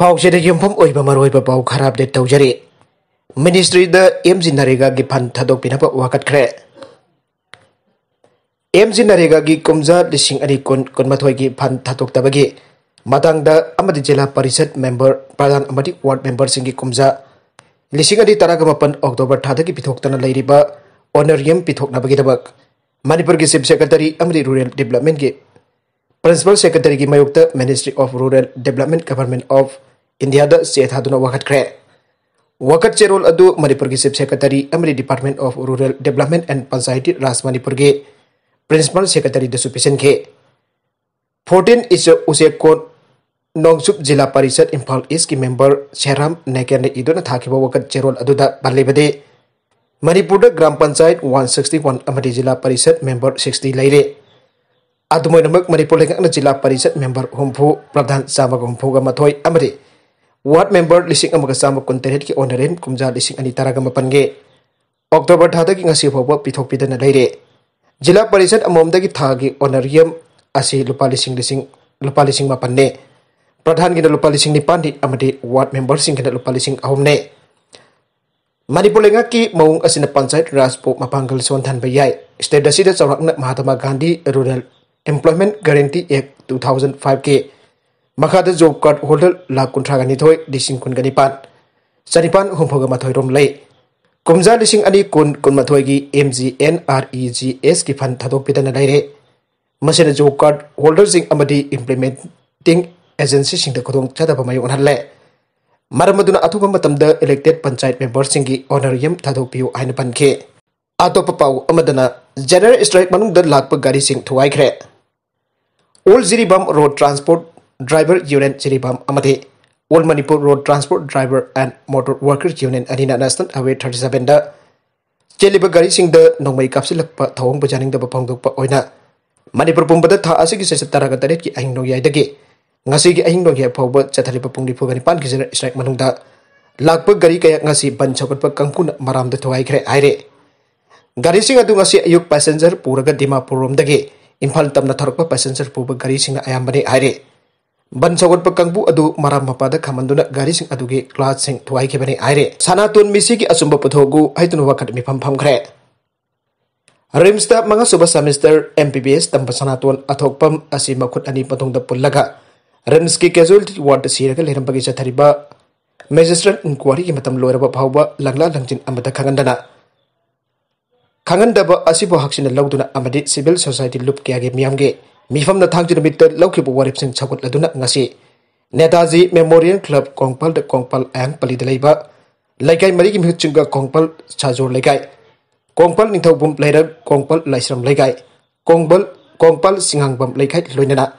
पाजी यूमरब पा खराब तौजरी मिनीस्ट्रीद एम जी नरेगा की फन फंडोपिन वाखे एम जी नरेगा की कमजा की फन फंडोब जिला परिषद मेंबर प्रधान वार्ड मेंबर की कमजा लिंग तरगमपन अक्टोबर था पिथोना ओनरियम पिथोनाब मनपुर की चीफ सेक्रेटरी रूरल डेवलपमेंट की प्रिंसिपल सेक्रेटरी की मयुक्त ministry of rural development government of ꯏꯟꯗꯤꯌꯥꯗ ꯆꯦ ꯊꯥꯗꯨꯅ ꯋꯥꯈꯠꯈ꯭ꯔꯦ की चीफ सेक्रेटरी अमरी department of rural development and Panchayati Raj and Panchayati principal secretary दसु ꯁꯦꯀ꯭ꯔꯦꯇꯔꯤꯗꯁꯨ ꯄꯤꯁꯤꯟꯈꯤ इस उसे कोट नोंसुप जिला परिषद इम्फाल ईस्ट की मेंबर शेराम नेकेर ने इदोना थाकिबा वकत चेरोल अदुदा बल्लेबदे मणिपुर ग्राम पंचायत 161 अमरी जिला परिषद मेंबर 60 लैरे अदमोइनमक मणिपुर लेगन जिला परिषद मेंबर हुम्फु प्रधान सामग हुम्फुगा मथोय अमरी वार्ड मेम्बर लिसिंग अमग kontenet ki की ऑनरेन lising लिसिंग अनि ताराग Oktober अक्टोबर थादा की ngasi phawba pithok pidana leire jila parishad amomda ki thagi honorarium asi lupa lising lising lupa lising mapanne pradhan gi lupa lising ni pandit amade ward member sing gi lupa lising ahumne. manipur lenga ki maung asina panchayat raspo mapangal son than bayai state dasida na mahatma gandhi rural employment guarantee act 2005 ke मखाद job card holder lakh कुंथ्रा निथोय लिसिंग कुन गनिपान चनिपान हुमफोग मथोय रोम ले कुमजा लिसिंग अनि कुन कुन मथोय गी M G N R E G S की फंड थदोक पिदन लैरे मसेन जॉब कार्ड होल्डर जिंग इम्प्लीमेंटिंग इंप्लीमेंटिंग एजेंसी सिंग द खदों छदब इलेक्टेड पंचायत मेंबर सिंग गी यम थदोक पियो आइन पनखे आतोप पाउ अमदना जनरल स्ट्राइक मनुंग द लाख गाड़ी सिंग थुवाइखरे old Jiribam road transport driver union Jiribam ꯑꯃꯗꯤ all Manipur road transport driver and motor worker union ꯑꯅꯤꯅ ꯅꯦꯁꯅꯦꯜ ꯍꯥꯏꯋꯦ ꯊꯥꯔꯇꯤ ꯁꯕꯦꯟꯗ ꯆꯦꯜꯂꯤꯕ ꯒꯥꯔꯤꯁꯤꯡꯗ ꯅꯣꯡꯃꯩ ꯀꯥꯞꯁꯤꯜꯂꯛꯄ ꯊꯧꯑꯣꯡ ꯄꯨꯖꯥꯅꯤꯡꯗꯕ ꯐꯣꯡꯗꯣꯛꯄ ꯑꯣꯏꯅ ꯃꯅꯤꯄꯨꯔ ꯄꯨꯝꯕꯗ ꯊꯥ ꯑꯁꯤꯒꯤ ꯆꯩꯆꯠ ꯇꯔꯥꯒ ꯇꯔꯦꯠꯀꯤ ꯑꯍꯤꯡ ꯅꯣꯡꯌꯥꯏꯗꯒꯤ ꯉꯁꯤꯒꯤ ꯑꯍꯤꯡ ꯅꯣꯡꯌꯥꯏ ꯐꯥꯎꯕ ꯆꯠꯊꯔꯤꯕ ꯄꯨꯡ ꯅꯤꯐꯨꯒ ꯅꯤꯄꯥꯟꯒꯤ ꯖꯦꯅꯔꯦꯜ ꯏꯁꯇ꯭ꯔꯥꯏꯛ ꯃꯅꯨꯡꯗ ꯂꯥꯛꯄ ꯒꯥꯔꯤ ꯀꯌꯥ ꯉꯁꯤ ꯕꯟ ꯁꯧꯒꯠꯄ ꯀꯥꯡꯕꯨꯅ ꯃꯔꯥꯝꯗ ꯊꯨꯒꯥꯏꯈ꯭ꯔꯦ ꯍꯥꯏꯔꯦ ꯒꯥꯔꯤꯁꯤꯡ ꯑꯗꯨ ꯉꯁꯤ ꯑꯌꯨꯛ ꯄꯦꯁꯦꯟꯖꯔ ꯄꯨꯔꯒ ꯗꯤꯃꯥꯄꯨꯔꯔꯣꯝꯗꯒꯤ ꯏꯝꯐꯥꯜ ꯇꯝꯅ ꯊꯧꯔꯛꯄ ꯄꯦꯁꯦꯟꯖꯔ ꯄꯨꯕ ꯒꯥꯔꯤꯁꯤꯡꯅ ꯑꯌꯥꯝꯕꯅꯤ ꯍꯥꯏꯔꯦ ban ꯁꯧꯒꯠꯄ adu maram mapada khamanduna gari sing adugi class sing thwai khebani aire sanatun misi ki asumba pathogu haitunu wakat mi pham pham khre rimsta manga suba semester MPBS tampa sanatun athokpam asi makhut ani patung da laga. rims ki casualty ward siraga leramba gi chathariba magistrate inquiry ki matam loiraba phawba langla langjin amada khangandana khangandaba asibo haksina lauduna amadi civil society loop kya ge miyamge मिफम था वरीब सिंह छगुटी Netaji Memorial Club कौपल कौपल अयंग पली मरी की मिहुचि कौपल साजोर लेगा कौपल निथौबूम लेर कौपल लाइसम लेगा कौपल कौपल सिंगांगम लेखना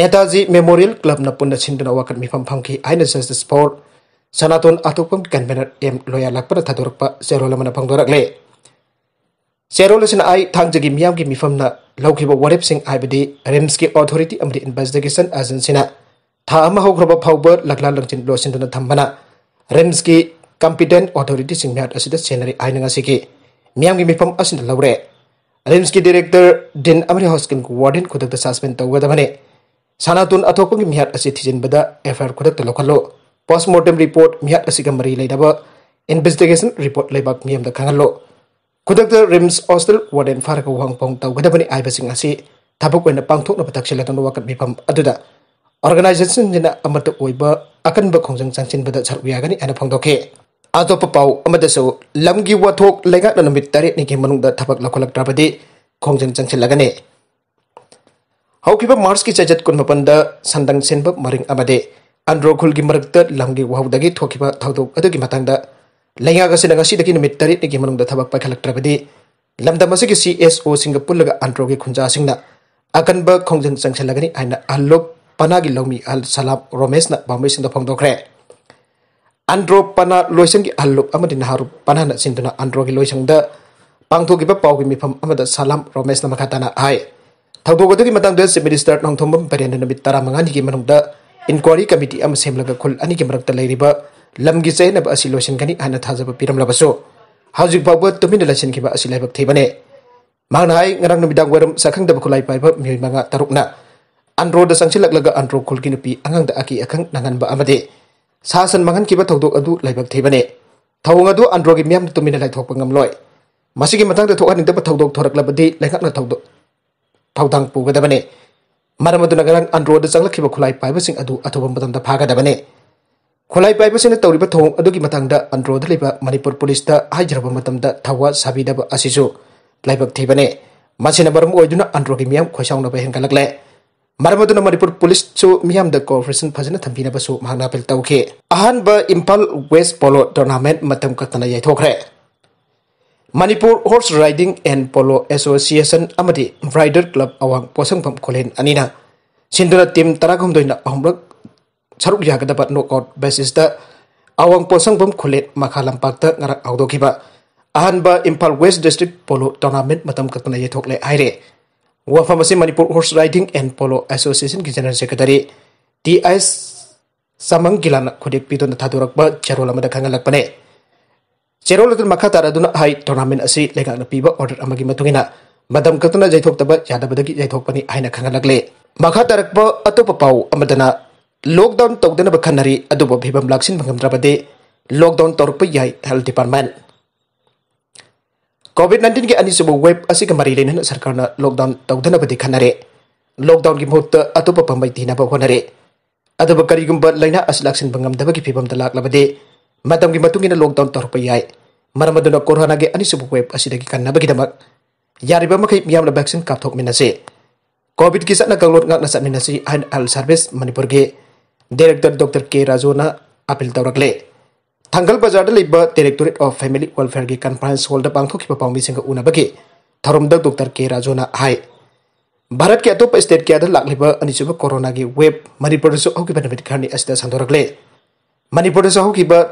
नेताजी मेमोरियल क्लब पुनः सिंह वक़ मिफम फमी आई जस्टिस फोर सनातन अतोपम कन्वेनर एम लोया लगभग थादरप जेरोल फोदरक्ले ꯆꯦꯔꯣꯜ ꯑꯁꯤꯅ ꯑꯩ ꯊꯥꯡꯖꯒꯤ ꯃꯤꯌꯥꯝꯒꯤ ꯃꯤꯐꯝꯅ ꯂꯧꯈꯤꯕ ꯋꯥꯔꯦꯞꯁꯤꯡ ꯍꯥꯏꯕꯗꯤ ꯔꯤꯝꯁꯀꯤ ꯑꯣꯊꯣꯔꯤꯇꯤ ꯑꯃꯗꯤ ꯏꯟꯚꯦꯁꯇꯤꯒꯦꯁꯟ ꯑꯦꯖꯦꯟꯁꯤꯅ ꯊꯥ ꯑꯃ ꯍꯧꯈ꯭ꯔꯕ ꯐꯥꯎꯕ ꯂꯛꯂꯥ ꯂꯪꯆꯤꯟ ꯂꯣꯏꯁꯤꯟꯗꯨꯅ ꯊꯝꯕꯅ ꯔꯤꯝꯁꯀꯤ ꯀꯝꯄꯤꯇꯦꯟ ꯑꯣꯊꯣꯔꯤꯇꯤꯁꯤꯡ ꯃꯤꯌꯥꯠ ꯑꯁꯤꯗ ꯁꯦꯟꯅꯔꯤ ꯍꯥꯏꯅ ꯉꯁꯤꯒꯤ ꯃꯤꯌꯥꯝꯒꯤ ꯃꯤꯐꯝ ꯑꯁꯤꯅ ꯂꯧꯔꯦ ꯔꯤꯝꯁꯀꯤ ꯗꯤꯔꯦꯛꯇꯔ ꯗꯤꯟ ꯑꯃꯗꯤ ꯍꯣꯁꯀꯤꯜꯒꯤ ꯋꯥꯔꯗꯦꯟ ꯈꯨꯗꯛꯇ ꯁꯁꯄꯦꯟ ꯇꯧꯒꯗꯕꯅꯤ ꯁꯥꯟꯅꯇꯨꯟ ꯑꯇꯣꯞꯄꯒꯤ ꯃꯤꯌꯥꯠ ꯑꯁꯤ ꯊꯤꯖꯤꯟꯕꯗ ꯑꯦꯐꯑꯥꯏꯑꯥꯔ ꯈꯨꯗꯛꯇ ꯂꯧꯈꯠꯂꯨ ꯄꯣꯁꯃꯣꯔꯇꯦꯝ ꯔꯤꯄꯣꯔꯠ ꯃꯤꯌꯥꯠ ꯑꯁꯤꯒ ꯃꯔꯤ ꯂꯩꯅꯕ ꯏꯟꯚꯦꯁꯇꯤꯒꯦꯁꯟ ꯔꯤꯄꯣꯔꯠ ꯂꯩꯕꯥꯛ ꯃꯤꯌꯥꯝꯗ ꯈꯪꯍꯜꯂꯨ kudakta rims hostel warden farka wang pong tau gada bani ai basing asi tabuk wena pang tok na patak sila tong bipam aduda organization jena amatuk oiba akan bakong jang sang chin bada charwi agani ana pong doke ato papau amada so lamgi watok lega na namit tarik ni kemanung da tabak lakolak drabadi kong jang sang chila gane hau kiba mars ki chajat kun mapanda sandang maring amade andro khul gi marakta lamgi wahudagi thokiba thaudok adogi da lainnya agak sedang sih dengan mitteri negi menung dah tabak pakai elektrik di lambda masih ke CSO Singapura laga antrogi kunci asing na akan berkongsi sengsel lagi aina allo panagi lomi al salam romes na bami sendo pangdokre andro pana loiseng ki allo amade naharu pana na sendo na androgi loiseng da pangdoki ba pau gimi pam amade salam romes na makatana ai tahu tuh kita di matang dua sembilan belas tahun tahun berapa yang dengan mitra mengani ki inquiry committee am sem laga kul ani ki merak terlayri ba lamgi chainab asi loisenkani hana thajaba piramlabasu haujik bawba tumina kiba asi laibak theibane mang hai ngarang numidang waram sakhangdaba khulai paiba miyoi manga tarukna andro da laga andro pi angang angangda aki nangan ba amade sasan mangan kiba thodok adu laibak theibane nga adu andro gi miyam tumina lai thokpa ngamloi masigi matangda thokani da thodok thoraklabadi laingakna thodok thodang pugadabane ꯃꯔꯝ ꯑꯗꯨꯅ ꯉꯔꯥꯡ sing adu ꯈꯨꯠꯂꯥꯏ ꯄꯥꯏꯕꯁꯤꯡ ꯑꯗꯨ ꯑꯊꯨꯕ ꯃꯇꯝꯗ ꯐꯥꯒꯗꯕꯅꯤ ꯈꯣꯂꯥꯏ ꯄꯥꯏꯕꯁꯤꯡꯅ ꯇꯧꯔꯤꯕ ꯊꯧꯑꯣꯡ ꯑꯗꯨꯒꯤ ꯃꯇꯥꯡꯗ ꯑꯟꯗ꯭ꯔꯣꯗ ꯂꯩꯕ ꯃꯅꯤꯄꯨꯔ ꯄꯨꯂꯤꯁꯇ ꯍꯥꯏꯖꯔꯕ ꯃꯇꯝꯗ ꯊꯧꯋꯥ ꯁꯥꯕꯤꯗꯕ ꯑꯁꯤꯁꯨ ꯂꯥꯏꯕꯛ ꯊꯤꯕꯅꯦ ꯃꯁꯤꯅ ꯃꯔꯝ ꯑꯣꯏꯗꯨꯅ ꯑꯟꯗ꯭ꯔꯣꯒꯤ ꯃꯤꯌꯥꯝ ꯈꯣꯏꯁꯥꯎꯅꯕ ꯍꯦꯟꯒꯠꯂꯛꯂꯦ ꯃꯔꯝ ꯑꯗꯨꯅ ꯃꯅꯤꯄꯨꯔ ꯄꯨꯂꯤꯁꯁꯨ ꯃꯤꯌꯥꯝꯗ ꯀꯣꯑꯣꯄꯔꯦꯁꯟ ꯐꯖꯅ ꯊꯝꯕꯤꯅꯕꯁꯨ ꯃꯍꯥꯛꯅ ꯑꯄꯤꯜ ꯇꯧꯈꯤ ꯑꯍꯥꯟꯕ ꯏꯝꯐꯥꯜ ꯋꯦꯁ ꯄꯣꯂꯣ ꯇꯣꯔꯅꯥꯃꯦꯟ ꯃꯇꯝ ꯀꯛꯇꯅ ꯌꯩꯊꯣꯛꯈ꯭ꯔꯦ Manipur horse riding and polo association ꯑꯃꯗꯤ ꯔꯥꯏꯗꯔ ꯀ꯭ꯂꯕ ꯑꯋꯥꯡ ꯄꯣꯠꯁꯪꯐꯝ ꯈꯣꯂꯦꯟ ꯑꯅꯤꯅ ꯁꯤꯟꯗꯨꯅ ꯇꯤꯝ ꯇꯔꯥꯍꯨꯝꯗꯣꯏꯅ ꯑꯍꯨꯝꯂꯛ saruk ya kada bat knockout basis da awang posang bom kulit makalam lampak ta ngarak audo khiba ahan ba impal west district polo tournament matam katna ye thokle aire wa pharmacy manipur horse riding and polo association ki general secretary ti s samang gilana khudek pidon durak ba charola mada khangalak pane charola tur makha tara dun hai tournament asi lega na piba order amagi matungina madam katna jaithok ta ba yadabadagi jaithok pani aina lakle makha tarak ba atop pau amadana lockdown tok dana bakhanari adu bo bhibam laksin bangam drabade lockdown tor pa yai health department covid 19 ke ani subo web asik kemari mari lena sarkar na lockdown tok dana bade khanare lockdown ge atau adu bo pamai dina bo honare adu bo kari gum ba laina laksin bangam daba ge bhibam da lak labade madam ge matung ina lockdown tor pa yai maramaduna corona ge ani subo web asi dagi kanna bagi damak yari ba makai miyam la vaccine kap thok minase covid ki sat na kalot ngak na sat minase han al service manipur ge director doctor K ꯔꯥꯖꯣꯅ April ꯇꯧꯔꯛꯂꯦ ꯊꯥꯡꯒꯜ ꯕꯖꯥꯔꯗ ꯂꯩꯕ directorate of family ꯋꯦꯜꯐꯤꯌꯔꯒꯤ conference ꯍꯣꯜꯗ ꯄꯥꯡꯊꯣꯛꯈꯤꯕ ꯄꯥꯎꯃꯤꯁꯤꯡꯒ के ꯊꯧꯔꯝꯗ डॉक्टर के ꯔꯥꯖꯣꯅ है भारत के अतोप स्टेट क्या लाब अनीब कोरोना की वेब मनपुर नमित खरनी मनपुर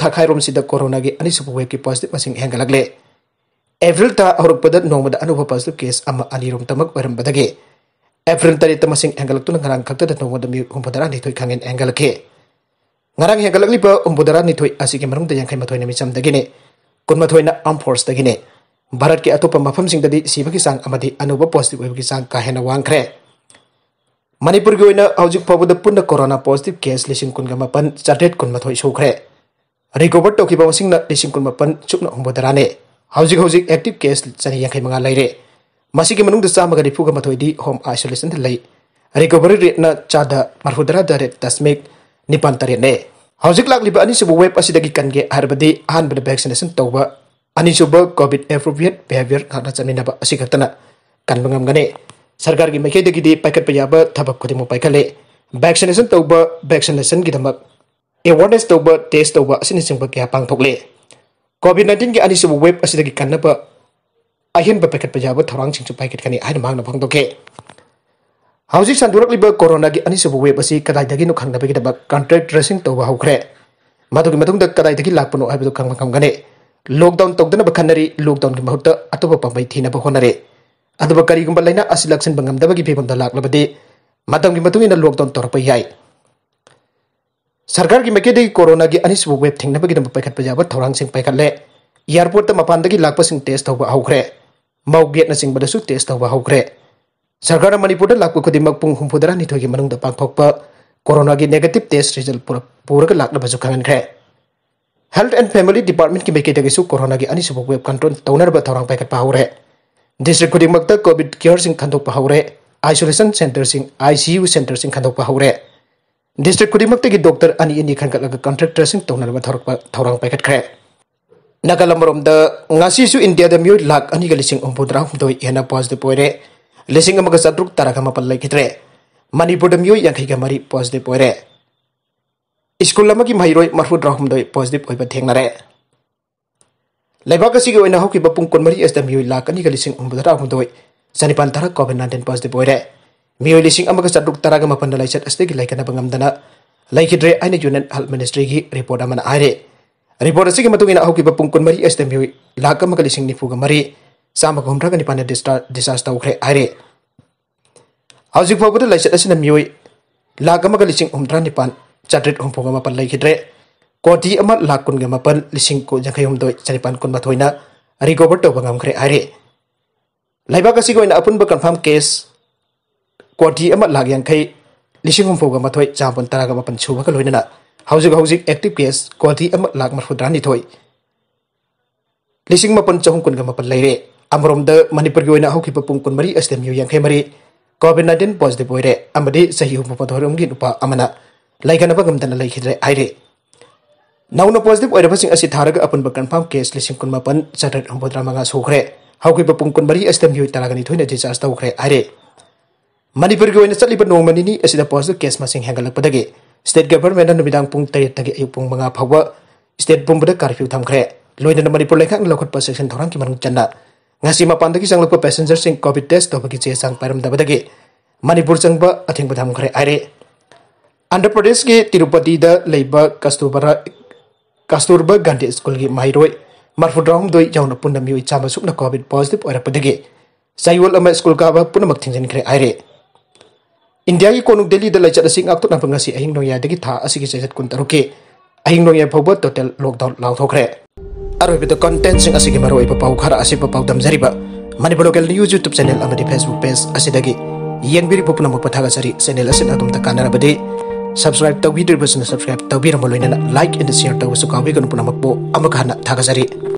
थाखाइरोम से कोरोना की अनीब वेब की पॉजिटिव मैं हेंगलगले एप्रिल हरपद नोमद पॉजिटिव केस अनीरोम तमक Evren tadi temasing enggalak tu ngarang kakta dan tunggu demi umpudaran di tui kangen enggalak Ngarang yang enggalak liba umpudaran di tui asik yang merung yang kain matuai nami sam dagini. Kun matuai na amfors dagini. Barat ke atau pembahasan sing tadi si bagi sang amati anu ba positif bagi sang kahena wang kre. Manipur gue na aujuk pabuda pun na corona positif case lesing kun gama pan cadet kun matuai show kre. Rigobert toki bawang sing na lesing kun mapan cuk na umpudaran ne. Aujuk aujuk active case sani yang kain mengalai re masih ke menung desa magari puga matoi di home isolation delay. Recovery rate na cada marhudara dari tasmik nipan tari ne. Hausik lak liba ani sebu web asi dagi kange harbadi han bada vaccination toba Ani sebu covid appropriate behavior karena cami ba asi kartana. Kan mengam gane. Sarkar gi meke dagi di paikat payaba tabak kodimu paikale. Vaccination tauba vaccination gi damak. Awareness toba test toba asi nisimba kia pang tokle. COVID-19 ke anisubu web asidagi kanapa ꯑꯍꯦꯟꯕ ꯄꯥꯏꯈꯠꯄ ꯊꯧꯔꯥꯡꯁꯤꯡꯁꯨ ꯄꯥꯏꯈꯠꯀꯅꯤ ꯍꯥꯏꯅ ꯃꯍꯥꯛꯅ ꯐꯣꯡꯗꯣꯛꯈꯤ ꯍꯧꯖꯤꯛ ꯁꯟꯗꯣꯔꯛꯂꯤꯕ ꯀꯣꯔꯣꯅꯥꯒꯤ ꯑꯅꯤꯁꯨꯕ ꯋꯦꯕ ꯑꯁꯤ ꯀꯗꯥꯏꯗꯒꯤꯅꯣ ꯈꯪꯅꯕꯒꯤꯗꯃꯛ ꯀꯟꯇ꯭ꯔꯦꯛ ꯇ꯭ꯔꯦꯁꯤꯡ ꯇꯧꯕ ꯍꯧꯈ꯭ꯔꯦ ꯃꯗꯨꯒꯤ ꯃꯇꯨꯡꯗ कदाई लापनो है खब खमगने लॉकडाउन तौदन खनरी लॉकडाउन की महुत अतोब पाई थीब होनरे अब कहींगब लेना लक्षनबी फीवम लाबदी लॉकडाउन तौर है सरकार की मकैद कोरोना की अनीब वेब थीब पैखट जाब थौर पैखटे एयरपोर्ट मपान लाप टेस्ट तब हौरे mau get na pada bada su test tawa hokre sarkar manipur da lakpu khudi mak pung hum phudara ni thogi manung da pangthokpa corona gi negative test result pura pura ka lakna basu khangan khre health and family department ki beke dagi su corona gi ani subok web control tawnar ba thorang paikat pahore district khudi mak covid care sing khandok pahore isolation center sing icu center sing khandok pahore district khudi mak ta gi doctor ani ani khan ka contractor sing tawnar ba thorang paikat khre nagalamrom da ngasi su india da myo lak ani ga lising ompo ena positive poire lising ma ga kitre manipur da myo yang khai ga mari positive poire school la ma ki mai mari as da ani ga lising ompo sani pan tara covid 19 positive poire myo lising ma ga satruk kitre ai na junan health ministry aire Report asik matung ina hoki papungkun mari STM hui laka makalising nipu gamari sama kumra kan dipanda disaster ukre aire. Hausik papu dala isat asin namiwi laka makalising umtra nipan chatrit umpu gamapan lai hidre. Kodi amat lakun gamapan lising ko jangkai umdoi chanipan kun matuina rigo berto bangam kre aire. sih kasi ina pun bakan fam case kodi amat lagi yang kai lising umpu gamatoi jampun tara gamapan chuba kaloi nana hausik hausik active case kwalti ama lak marfudra ni toy. Lising mapan cahung kun gamapan layre. Amrom da manipar gyo ina hauki papung kun mari asdem yu yang kemari. Kawabin na din pos de boy re. Amadi sahi hum papadhor umgi amana. Lai gana bagam dana lai khidre aire. Nau na pos de boy re pasing asi tharaga apun bakan pam case lising kun mapan sadar hum padra manga sukhre. Hauki papung kun mari asdem yu talaga ni thoi na jisa asta ukhre aire. Manipar gyo ina sali pa nong manini asida pos de case masing hengalak padage state government and bidang pung tei tagi ayu pung manga phawa state pung bada curfew tham khre loina na pulai lekhang lokot pa section thorang ki manung chanda ngasi ma pandagi sang lokot passenger sing covid test to bagi che sang param da badagi manipur sang ba athing badam khre aire andhra pradesh ki tirupati da leiba kasturba kasturba gandhi school gi mairoi marfudrong doi jauna pundam yu chama sukna covid positive ora padagi saiwal ama school ka ba punamak thingjen khre aire India ki konuk Delhi dalam jadwal sing aktu na ngasih ahing dong ya degi tha asik jajat kun taruke. Ahing dong ya hotel total lockdown lau thokre. Aro bito content sing asik maro ipa pau khara asik pau dam ba Mani blogel news YouTube channel amadi Facebook page asik dagi. yen biri popna mo pathaga sari channel asik adum ta kanara bade. Subscribe tau video basna subscribe tau bira moloina like and share tau sukawi kan punamakpo amakana thaga sari.